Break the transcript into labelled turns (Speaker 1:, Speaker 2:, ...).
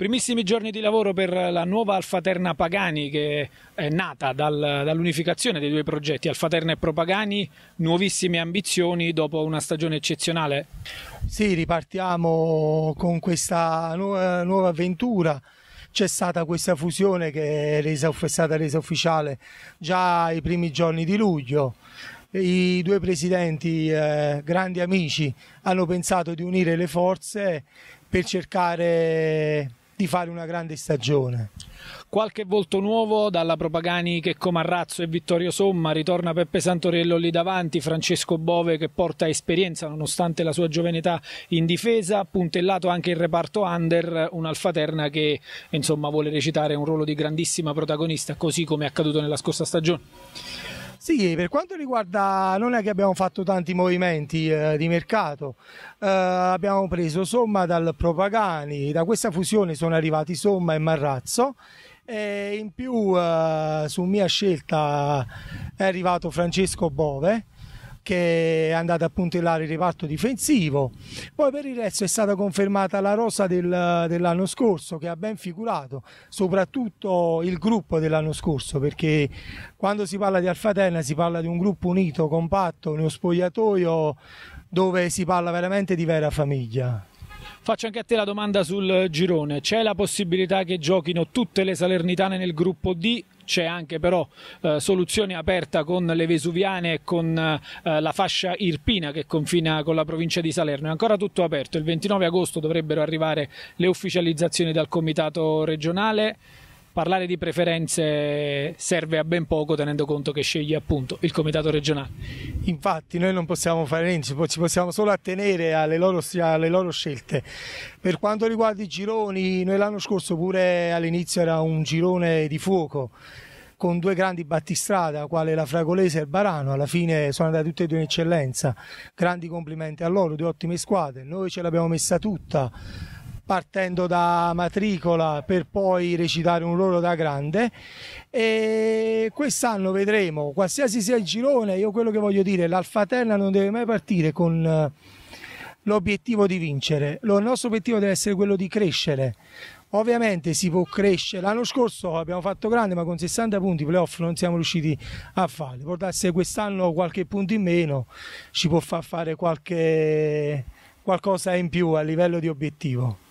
Speaker 1: Primissimi giorni di lavoro per la nuova Alfaterna Pagani che è nata dal, dall'unificazione dei due progetti, Alfaterna e Propagani, nuovissime ambizioni dopo una stagione eccezionale.
Speaker 2: Sì, ripartiamo con questa nuova, eh, nuova avventura c'è stata questa fusione che è, resa, è stata resa ufficiale già ai primi giorni di luglio. I due presidenti, eh, grandi amici, hanno pensato di unire le forze per cercare di fare una grande stagione.
Speaker 1: Qualche volto nuovo dalla Propagani che come Arrazzo e Vittorio Somma, ritorna Peppe Santorello lì davanti, Francesco Bove che porta esperienza nonostante la sua giovane età in difesa, puntellato anche il reparto under, un'Alfaterna che insomma vuole recitare un ruolo di grandissima protagonista così come è accaduto nella scorsa stagione.
Speaker 2: Sì, per quanto riguarda, non è che abbiamo fatto tanti movimenti eh, di mercato, eh, abbiamo preso Somma dal Propagani, da questa fusione sono arrivati Somma e Marrazzo e in più eh, su mia scelta è arrivato Francesco Bove che è andata a puntellare il reparto difensivo. Poi per il resto è stata confermata la rosa del, dell'anno scorso che ha ben figurato, soprattutto il gruppo dell'anno scorso, perché quando si parla di Alfaterna si parla di un gruppo unito, compatto, uno spogliatoio dove si parla veramente di vera famiglia.
Speaker 1: Faccio anche a te la domanda sul girone. C'è la possibilità che giochino tutte le Salernitane nel gruppo D? C'è anche però eh, soluzione aperta con le Vesuviane e con eh, la fascia irpina che confina con la provincia di Salerno. È ancora tutto aperto. Il 29 agosto dovrebbero arrivare le ufficializzazioni dal comitato regionale parlare di preferenze serve a ben poco tenendo conto che sceglie appunto il comitato regionale. Infatti noi non possiamo fare niente, ci
Speaker 2: possiamo solo attenere alle loro, alle loro scelte. Per quanto riguarda i gironi, noi l'anno scorso pure all'inizio era un girone di fuoco con due grandi battistrada, quale la Fragolese e il Barano, alla fine sono andate tutte e due in eccellenza. Grandi complimenti a loro, due ottime squadre. Noi ce l'abbiamo messa tutta partendo da matricola per poi recitare un ruolo da grande e quest'anno vedremo qualsiasi sia il girone io quello che voglio dire l'Alfaterna non deve mai partire con eh, l'obiettivo di vincere il nostro obiettivo deve essere quello di crescere Ovviamente si può crescere. L'anno scorso abbiamo fatto grande, ma con 60 punti playoff non siamo riusciti a farli. Portarsi quest'anno qualche punto in meno ci può far fare qualche, qualcosa in più a livello di obiettivo.